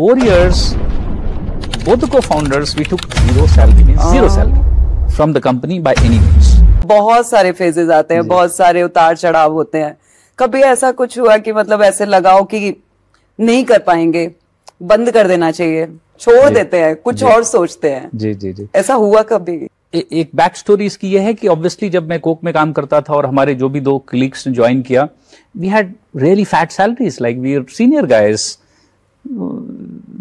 Four years both cofounders we took zero salary means uh. zero ah. salary from the company by any बहुत सारे phases आते हैं बहुत सारे उतार चढ़ाव होते हैं कभी ऐसा कुछ हुआ कि मतलब ऐसे लगाओ कि नहीं कर पाएंगे बंद कर देना चाहिए छोड़ देते हैं कुछ और सोचते हैं जी जी जी ऐसा हुआ कभी ए, एक बैक स्टोरी इसकी यह है कि ऑब्वियसली जब मैं कोक में काम करता था और हमारे जो भी दो क्लिक्स ने ज्वाइन किया we had really fat salaries like we are senior guys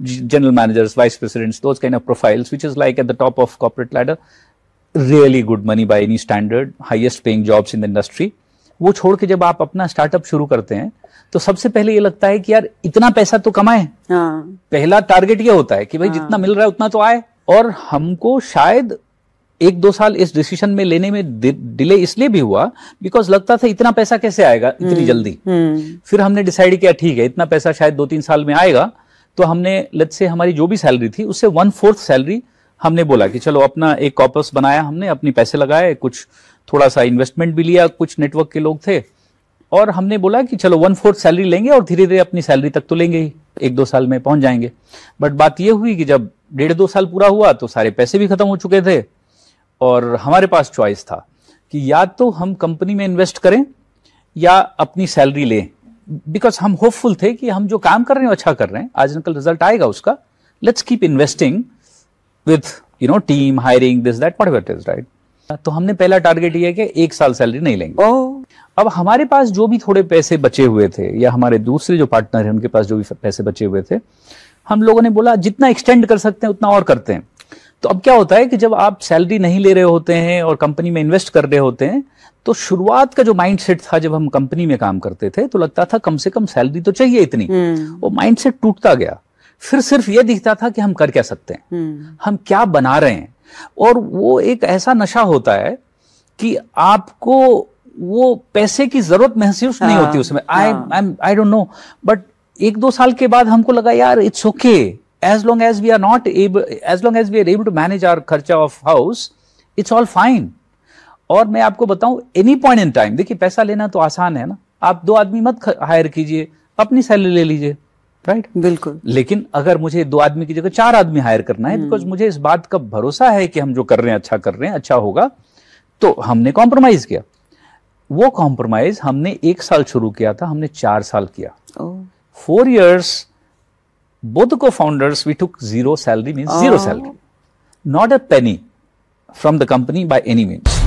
general managers, vice presidents, those kind of profiles, which is like at the top of corporate ladder, really good money by any standard, highest paying jobs in the industry. वो छोड़ के जब आप अपना startup शुरू करते हैं तो सबसे पहले ये लगता है कि यार इतना पैसा तो कमाए हाँ। पहला टारगेट ये होता है कि भाई हाँ। जितना मिल रहा है उतना तो आए और हमको शायद एक दो साल इस डिसीजन में लेने में डिले इसलिए भी हुआ बिकॉज लगता था इतना पैसा कैसे आएगा इतनी हम्म। जल्दी हम्म। फिर हमने डिसाइड किया ठीक है इतना पैसा शायद दो तीन साल में आएगा तो हमने लत से हमारी जो भी सैलरी थी उससे वन फोर्थ सैलरी हमने बोला कि चलो अपना एक कॉपस बनाया हमने अपने पैसे लगाए कुछ थोड़ा सा इन्वेस्टमेंट भी लिया कुछ नेटवर्क के लोग थे और हमने बोला कि चलो वन फोर्थ सैलरी लेंगे और धीरे धीरे अपनी सैलरी तक तो लेंगे ही एक दो साल में पहुंच जाएंगे बट बात यह हुई कि जब डेढ़ दो साल पूरा हुआ तो सारे पैसे भी खत्म हो चुके थे और हमारे पास चॉइस था कि या तो हम कंपनी में इन्वेस्ट करें या अपनी सैलरी लें बिकॉज हम होपफुल थे कि हम जो काम कर रहे हैं अच्छा कर रहे हैं आज निकल रिजल्ट आएगा उसका let's keep investing with you know team hiring this that it is right तो हमने पहला टारगेट ये कि एक साल सैलरी नहीं लेंगे oh. अब हमारे पास जो भी थोड़े पैसे बचे हुए थे या हमारे दूसरे जो पार्टनर हैं उनके पास जो भी पैसे बचे हुए थे हम लोगों ने बोला जितना एक्सटेंड कर सकते हैं उतना और करते हैं तो अब क्या होता है कि जब आप सैलरी नहीं ले रहे होते हैं और कंपनी में इन्वेस्ट कर रहे होते हैं तो शुरुआत का जो माइंड सेट था जब हम कंपनी में काम करते थे तो लगता था कम से कम सैलरी तो चाहिए इतनी हम्म। वो माइंडसेट टूटता गया फिर सिर्फ ये दिखता था कि हम कर क्या सकते हैं हम्म। हम क्या बना रहे हैं और वो एक ऐसा नशा होता है कि आपको वो पैसे की जरूरत महसूस नहीं होती उसमें I I don't know but एक दो साल के बाद हमको लगा यार it's okay okay. as long as we are not able as long as we are able to manage our kharcha of house it's all fine और मैं आपको बताऊं एनी पॉइंट इन टाइम देखिए पैसा लेना तो आसान है ना आप दो आदमी मत हायर कीजिए अपनी सैलरी ले लीजिए राइट right? बिल्कुल लेकिन अगर मुझे दो आदमी की जगह चार आदमी हायर करना है बिकॉज मुझे इस बात का भरोसा है कि हम जो कर रहे हैं अच्छा कर रहे हैं अच्छा होगा तो हमने कॉम्प्रोमाइज किया वो कॉम्प्रोमाइज हमने एक साल शुरू किया था हमने चार साल किया four years oh. both the co-founders, we took zero salary means oh. zero salary. Not a penny from the company by any means.